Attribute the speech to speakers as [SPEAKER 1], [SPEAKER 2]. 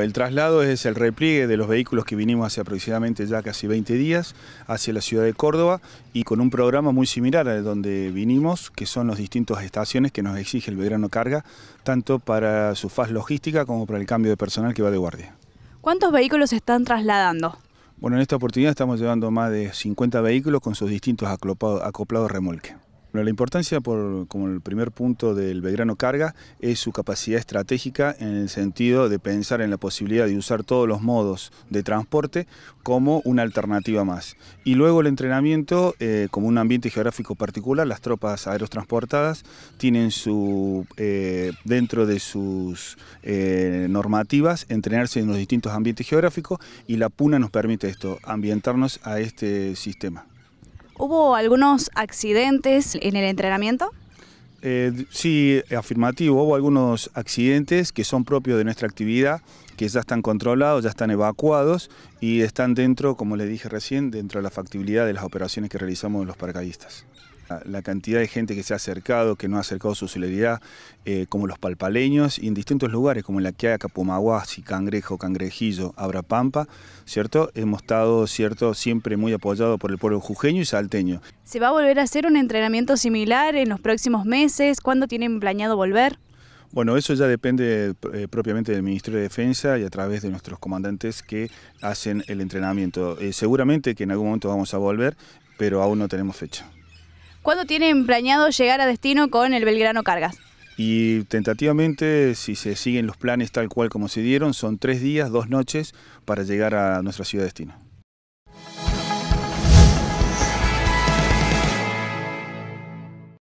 [SPEAKER 1] el traslado es el repliegue de los vehículos que vinimos hace aproximadamente ya casi 20 días hacia la ciudad de Córdoba y con un programa muy similar al donde vinimos, que son las distintas estaciones que nos exige el veterano Carga, tanto para su faz logística como para el cambio de personal que va de guardia.
[SPEAKER 2] ¿Cuántos vehículos están trasladando?
[SPEAKER 1] Bueno, en esta oportunidad estamos llevando más de 50 vehículos con sus distintos acoplados, acoplados remolque la importancia, como el primer punto del Belgrano Carga, es su capacidad estratégica en el sentido de pensar en la posibilidad de usar todos los modos de transporte como una alternativa más. Y luego el entrenamiento, eh, como un ambiente geográfico particular, las tropas aerotransportadas tienen su, eh, dentro de sus eh, normativas entrenarse en los distintos ambientes geográficos y la PUNA nos permite esto, ambientarnos a este sistema.
[SPEAKER 2] ¿Hubo algunos accidentes en el entrenamiento?
[SPEAKER 1] Eh, sí, afirmativo. Hubo algunos accidentes que son propios de nuestra actividad, que ya están controlados, ya están evacuados y están dentro, como les dije recién, dentro de la factibilidad de las operaciones que realizamos los paracaidistas. La cantidad de gente que se ha acercado, que no ha acercado su celeridad, eh, como los palpaleños, y en distintos lugares, como en la a Capumaguasi, Cangrejo, Cangrejillo, Abrapampa, ¿cierto? Hemos estado, ¿cierto?, siempre muy apoyados por el pueblo jujeño y salteño.
[SPEAKER 2] ¿Se va a volver a hacer un entrenamiento similar en los próximos meses? ¿Cuándo tienen planeado volver?
[SPEAKER 1] Bueno, eso ya depende eh, propiamente del Ministerio de Defensa y a través de nuestros comandantes que hacen el entrenamiento. Eh, seguramente que en algún momento vamos a volver, pero aún no tenemos fecha.
[SPEAKER 2] ¿Cuándo tienen planeado llegar a destino con el Belgrano Cargas?
[SPEAKER 1] Y tentativamente, si se siguen los planes tal cual como se dieron, son tres días, dos noches para llegar a nuestra ciudad de destino.